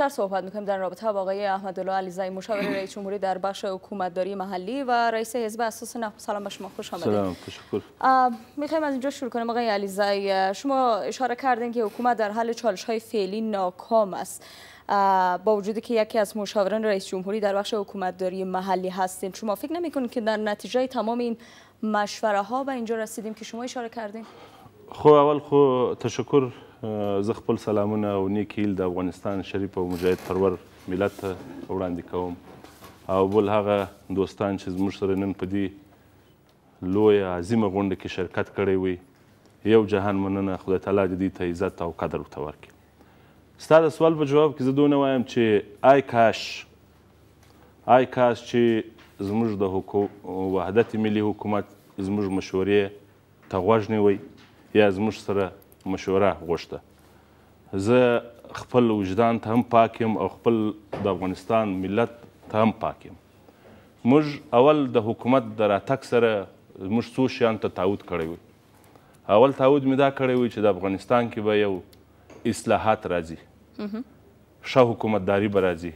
بیشتر صحبت میکنیم در رابطه با آقای علی مشاور رئیس جمهوری در بخش حکومتداری محلی و رئیس حزب اساس نه سلام به شما خوش آمدید سلام تشکر میخوایم از اینجا شروع کنیم آقای علیزای شما اشاره کردین که حکومت در حل چالش های فعلی ناکام است با وجودی که یکی از مشاوران رئیس جمهوری در بخش حکومتداری محلی هستین شما فکر نمیکنید که در نتیجه تمام این مشوره ها به اینجا رسیدیم که شما اشاره کردین خب اول خب تشکر زه خپل سلامونه او نیک هیل د افغانستان شریف او مجاهد پرور ملت ته وړاندې کوم او بل هغه دوستان چې زموږ سره نن په دې لویه عظیمه غونډه کې شرکت کړی وي یو جهان مننه خدای تعالی دې ته عزت او قدر ورته ورکړي ستا د سوال په جواب کې زه دونه وایم چې آی کاش آی کاش چې زموږ د حکو... وحدت ملي حکومت زموږ مشورې ته غوږ نیوی یا زموږ سره مشوره غوښته زه خپل وجدان ته هم پاک یم او خپل د افغانستان ملت ته هم پاک یم موږ اول د حکومت د راتګ سره موږ څو شیان ته تعود کړی وي اول تعود مې دا کړی وي چې د افغانستان کې به یو اصلاحات راځي ښه حکومتداري به راځي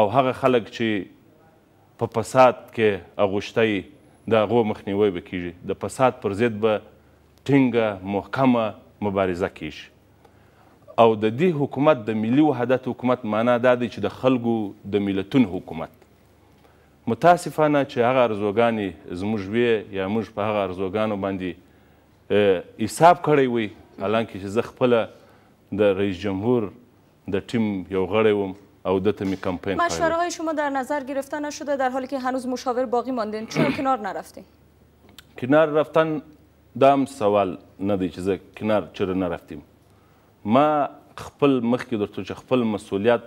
او هغه خلک چې په فساد کې اغوښتی د هغو مخنیوی به کیږي د فساد پر ضد به ټینګه محکمه مبارزه کیږي او د دې حکومت د ملي وحدت حکومت معنا دا دی چې د خلکو د ملتون حکومت متاسفانه چې هغه ارزوګانې زموږ وې یا موږ په هغه ارزوګانو باندې حساب کړی وي حالانکه چې زه خپله د رئیس جمهور د ټیم یو غړی وم او دت می کمپین مشوره های شما در نظر گرفته نشده در حالی که هنوز مشاور باقی ماندین چرا کنار نرفتین کنار رفتن دام سوال نه دی چې زه کنار چره نه رفتیم ما خپل مخکې درته چې خپل مسؤلیت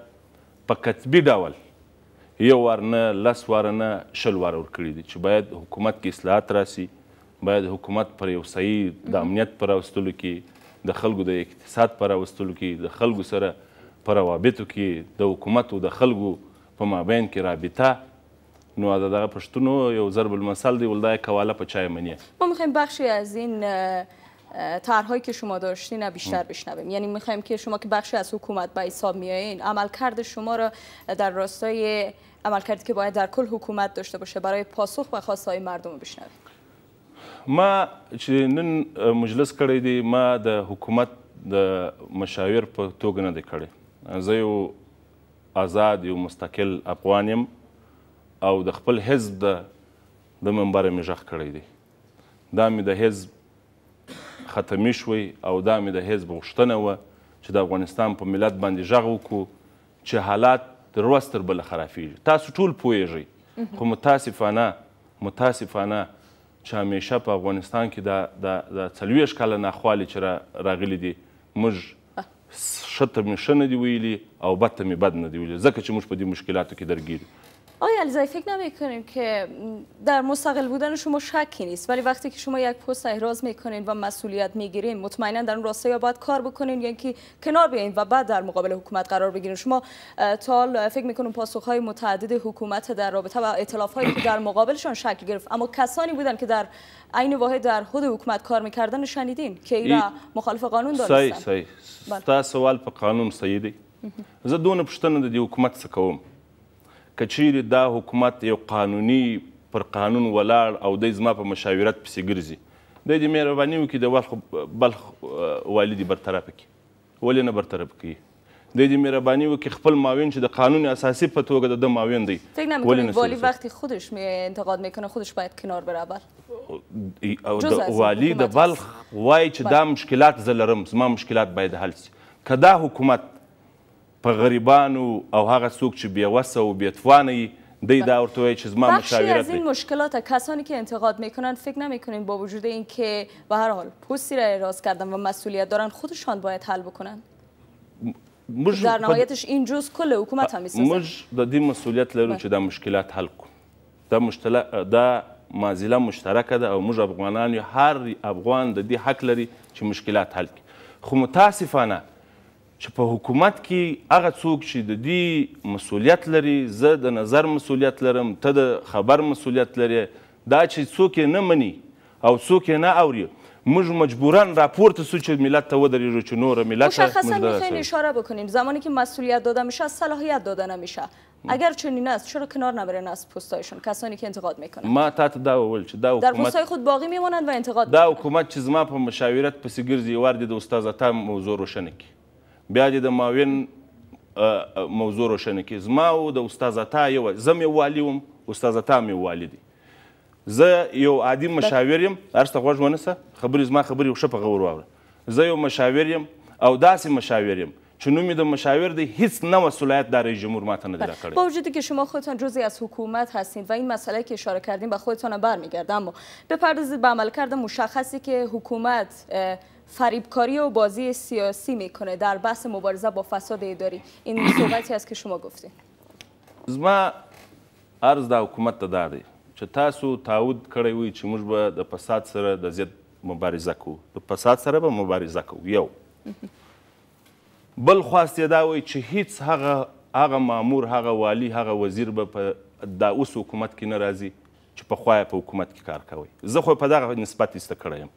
په کتبي ډول یو وار نه لس واره نه شل واره ورکړي دي چې باید حکومت کې اصلاحات راسي باید حکومت پر یو صحیح د امنیت پر راوستلو کې د خلکو د اقتصاد پر راوستلو کې د خلکو سره په روابطو کې د حکومت او د خلکو په مابین کې رابطه نو دغه پښتنو یو ضرب المثل دی ولدا کواله په چای منی ممکن بخشی از این طرحهایی که شما داشتین رو بیشتر بشنویم یعنی میخوایم که شما که بخشی از حکومت به حساب میایین عملکرد شما را در راستای عملکردی که باید در کل حکومت داشته باشه برای پاسخ به خواستهای مردم بشنویم ما چې نن مجلس کړی دی ما د حکومت د مشاور په توګه نه دی کړی زه یو آزاد یو مستقل افغان یم او د خپل حزب د د منبر مې غږ کړی دی دا مې د حزب ختمي شوې او دا مې د حزب غوښتنه وه چې د افغانستان په ملت باندې غږ وکړو چې حالات تر ورځ تر بله خرافیږي تاسو ټول پوهیږئ خو متاسفانه متاسفانه چې همیشه په افغانستان کې د د د څلوېښت کاله ناخوالې چې را راغلي دي موږ ښه ته مې ښه نه دي ویلي او بد ته مې بد نه دي ویلي ځکه چې موږ په دې مشکلاتو کې درګیر آیا علیزایی فکر نمیکنیم که در مستقل بودن شما شکی نیست ولی وقتی که شما یک پست احراز میکنین و مسئولیت میگیرین مطمئنا در اون راسته یا باید کار بکنین یا یعنی اینکه کنار بیاین و بعد در مقابل حکومت قرار بگیرین شما تا فکر میکنم پاسخهای متعدد حکومت در رابطه و هایی که در مقابلشان شکل گرفت اما کسانی بودن که در عین واحد در خود حکومت کار میکردن شنیدین که ایرا مخالف قانون دارستن صحیح صحیح بله. سوال په قانون سیدی زه دونه حکومت کچیر دا حکومت یو قانوني پر قانون ولاړ او د زما په مشاورت پسې ګرځي د دې مهرباني وکړي د بلخ بلخ والدي برطرف کړي ولې نه برطرف کړي د دې مهرباني وکړي خپل ماوین چې د قانون اساسي په توګه د ماوین دی ولې نه والی وقتی خودش می انتقاد میکنه خودش باید کنار برابر او د والی د بلخ وای چې دا مشکلات زلرم زما مشکلات باید حل شي کدا حکومت په غریبانو او هغه څوک چې بیوسه و بیتوانه دی دا ورته وایي چې زما مشاورت از این مشکلات کسانی که انتقاد میکنن فکر نمیکنین با وجود اینکه به هر حال پوستی را اعراض کردن و مسئولیت دارن خودشان باید حل بکنن در نهایتش این جز کل حکومت هم میسازن مج د دې مسئولیت لرو بله. چې دا مشکلات حل کن دا مشتل... دا مازیله مشترکه ده او موږ افغانان هر افغان د دې حق لري چې مشکلات حل کړي خو متاسفانه چې په حکومت کې هغه څوک چې د دې مسولیت لري زه د نظر مسولیت لرم ته د خبر مسولیت لري دا چې څوک یې نه مني او څوک یې نه اوري مج مجبوران راپورت سو چه ملت تا ودریجو چه نور ملت مشخصا خیلی اشاره بکنین زمانی که مسئولیت داده میشه از صلاحیت داده نمیشه اگر چنین است چرا کنار نبرن از پستایشون کسانی که انتقاد میکنن ما تا دا اول چه دا حکومت در پستای خود باقی میمونند و انتقاد دا حکومت چیز ما په مشاورت پس ګرځي ورده د استاد تا موضوع روشنه کی بیا دې د ماوین موضوع روښنه کړي زما او د استاد عطا یو زه مې والي وم استاد عطا مې والي دی زه یو عادي مشاور یم هر څه غوږ ونیسه خبرې زما خبرې ښه په غور واوره زه یو مشاور یم او داسې مشاور یم چون نومی د مشاور دی هیچ نه مسئولیت در رئیس جمهور متن ندیده کرده با وجودی که شما خودتان جزی از حکومت هستید و این مسئله که اشاره کردیم به خودتان هم برمیگرده اما بپردازید به عملکرد مشخصی که حکومت فریبکاری و بازی سیاسی میکنه در بحث مبارزه با فساد اداری این صحبتی است که شما گفتید زما عرض د حکومت ته دا دی چې تاسو تعهد کړی وي چې موږ به د فساد سره د ضد مبارزه کوو د فساد سره به مبارزه کوو یو بل خواست دا وای چې هیڅ هغه هغه مامور هغه والی هغه وزیر به په دا اوس حکومت کې نه راځي چې په خوا په حکومت کې کار کوي زه خو په دغه نسبت ایسته کړی یم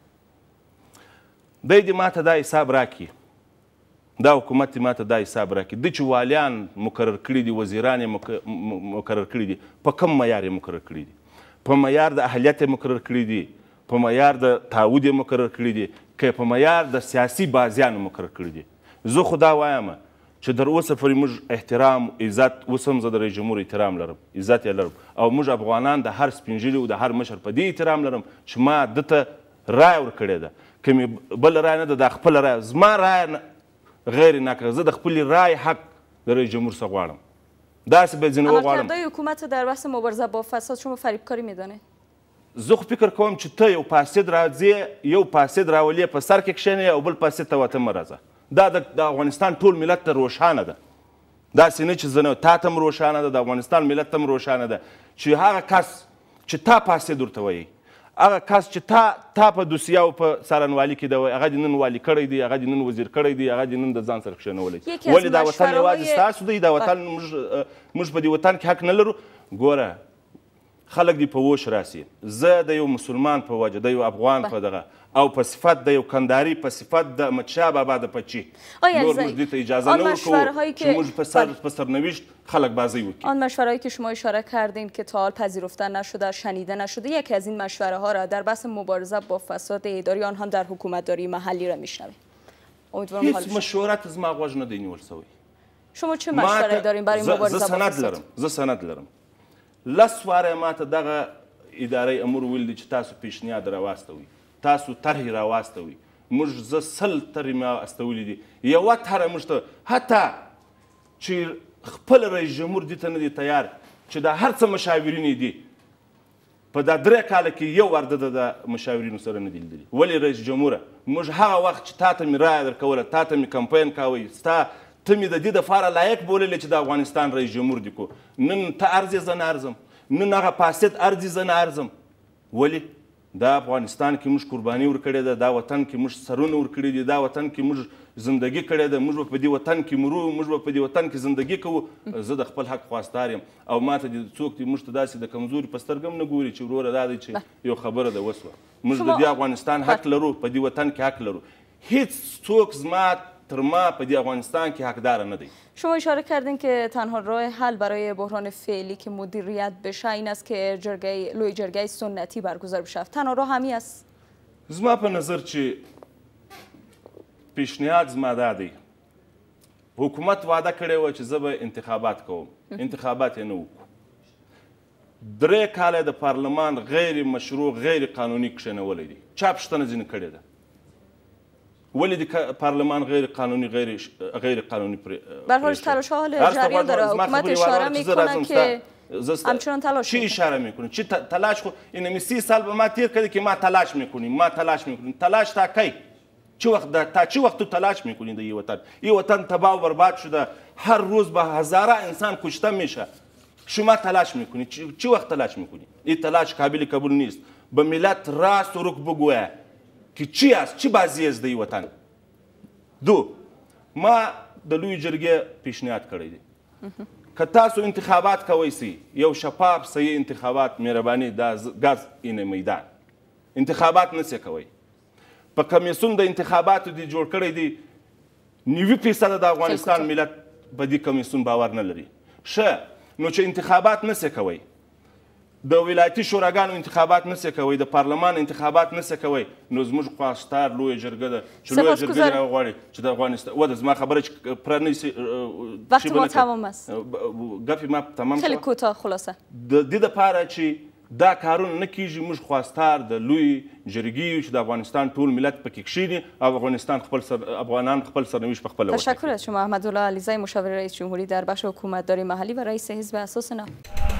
دی دې ماته دا حساب راکړي دا حکومت ما ته دا حساب راکړي د چې والیان مقرر کړي دي وزیران مقرر کړي دي په کم معیار یې مقرر کړي دي په معیار د اهلیت یې مقرر کړي دي په معیار د تعود یې مقرر کړي دي که په معیار د سیاسي بازیانو مقرر کړي دي زه خو دا وایم چې در اوسه پورې موږ احترام عزت اوس هم زه د رئیس جمهور احترام لرم عزت یې لرم او موږ افغانان د هر سپین ږیري او د هر مشر په دې احترام لرم چې ما ده ته رایه ورکړې ده که مې بله رایه نه ده دا خپله رایه زما رایه غیر ناکه زه د خپلې رایې حق د رئیس جمهور څخه غواړم دست بزنه و قوارم حکومت در بحث مبارزه با فساد شما فریبکاری میدانه زه خو فکر کوم چې ته یو فاسد راځې یو فاسد راولې په سر کې کښېنې او بل فاسد ته واته مه راځه دا د افغانستان ټول ملت ته روښانه ده داسې نه چې زه نه تا ته روښانه ده د افغانستان ملت ته روښانه ده چې هغه کس چې تا فاسد ورته وایي هغه کس چې تا تا په دوسیه او په سارنوالي کې دی هغه دې نن والي کړی دی هغه دې نن وزیر کړی دی هغه دې نن د ځان سره کښېنولی ولې دا وطن یوازې ستاسو دی دا وطن موږ په دې وطن کې حق نه لرو ګوره خلک دی په وش راسی زه د یو مسلمان په وجه د یو افغان په دغه او په صفت د یو کنداری په صفت د احمدشاه بابا پچی نور موږ دې ته اجازه نه ورکوو چې موږ په سر بله. په خلق بازی وکړي آن مشورهایی که شما اشاره کردین که تال پذیرفته نشود نشده شنیده نشده یکی از این مشوره ها را در بحث مبارزه با فساد اداری آن هم در حکومت داری محلی را میشنویم امیدوارم هیچ مشورت از ما نه دی شما چه مشوره‌ای داریم برای مبارزه با فساد؟ سند لرم زه سند لرم لس واره ما ته دغه ادارې امور ویل دي چې تاسو پیشنهاد راواستوي تاسو طرحې راواستوي موږ زه سل طرحې ما استولې دي یوه طرحه موږ ته حتی چې خپل رئیس جمهور دې ته نه دی تیار چې دا هر څه مشاورین دي په دا درې کاله کې یو ورده د مشاورینو سره نه دی لیدلی ولې رئیس جمهوره موږ هغه وخت چې تا ته مې رایه درکوله تا ته مې کمپین کاوی ستا ته مې د دې دپاره لایق بوللی چې د افغانستان رئیس جمهور دي کو نن ته ارزې زه نه ارزم نن هغه فاسد ارزې زه نه ارزم ولې دا افغانستان کې موږ قرباني ورکړې ده دا وطن کې موږ سرونه ورکړي دي دا وطن کې موږ زندگی کړې ده موږ په دې وطن کې مرو موږ په دې وطن کې زندگی کوو زه د خپل حق خواستار یم او ماته د څوک دې موږ ته داسې د کمزوري په سترګم نه ګوري چې وروره دا دی چې یو خبره ده وسوه موږ د دې افغانستان حق لرو په دې وطن کې حق لرو هیڅ څوک زما تر ما په دې افغانستان کې حقدار نه دی شما اشاره کردین که تنها راه حل برای بحران فعلی که مدیریت بشه این است که جرگه لوی جرگه سنتی برگزار بشه تنها راه همی است زما په نظر چې پیشنهاد زما دا دی حکومت وعده کړی و چې زه به انتخابات کوم انتخابات یې نه وکړو درې کاله د پارلمان غیر مشروع غیر قانوني کښېنولی دی چا پوښتنه ځینې کړې ده ولی دیگه پارلمان غیر قانونی غیر غیر قانونی پر برحال تلاش ها حال جریان داره حکومت اشاره میکنه که همچنان تلاش چی اشاره میکنه چی تلاش خو این سی سال به ما تیر کرده که ما تلاش میکنیم ما تلاش میکنیم تلاش تا کی چه وقت دا تا چه وقت تو تلاش میکنید این وطن این وطن تباه و برباد شده هر روز به هزاره انسان کشته میشه شما تلاش میکنید چه وقت تلاش میکنید این تلاش قابل قبول نیست به ملت راست و رک بگویه که چی است چی بازی است دی وطن دو ما د لوی جرګې پیشنهاد کړی دی که تاسو انتخابات کوئ سي یو شفاف صحیح انتخابات مهرباني دا ګاز اینه میدان انتخابات نسی کوئ په کمیسون د انتخاباتو دی جوړ کړی دی نیوي فیصده د افغانستان ملت په دې کمیسون باور نه لري ښه نو چې انتخابات نسی کوئ د ولایتي شوراګانو انتخابات نسې کوي د پارلمان انتخابات نسې کوي نو زموږ خواستار لوی جرګه ده چې لوی جرګه غواړي چې د افغانستان ودا زما خبره چې پرانیسي وخت مو تمام است ګپې ما تمام خیلی کوتاه خلاصه د دې لپاره چې دا کارونه نه کیږي موږ خواستار د لوی جرګي چې د افغانستان ټول ملت پکې کښینی او افغانستان خپل سر افغانان خپل سرنوشت په خپل تشکر از شما احمد الله علیزی مشاور رئیس جمهوری در بخش حکومتداری محلی و رئیس حزب اساس نام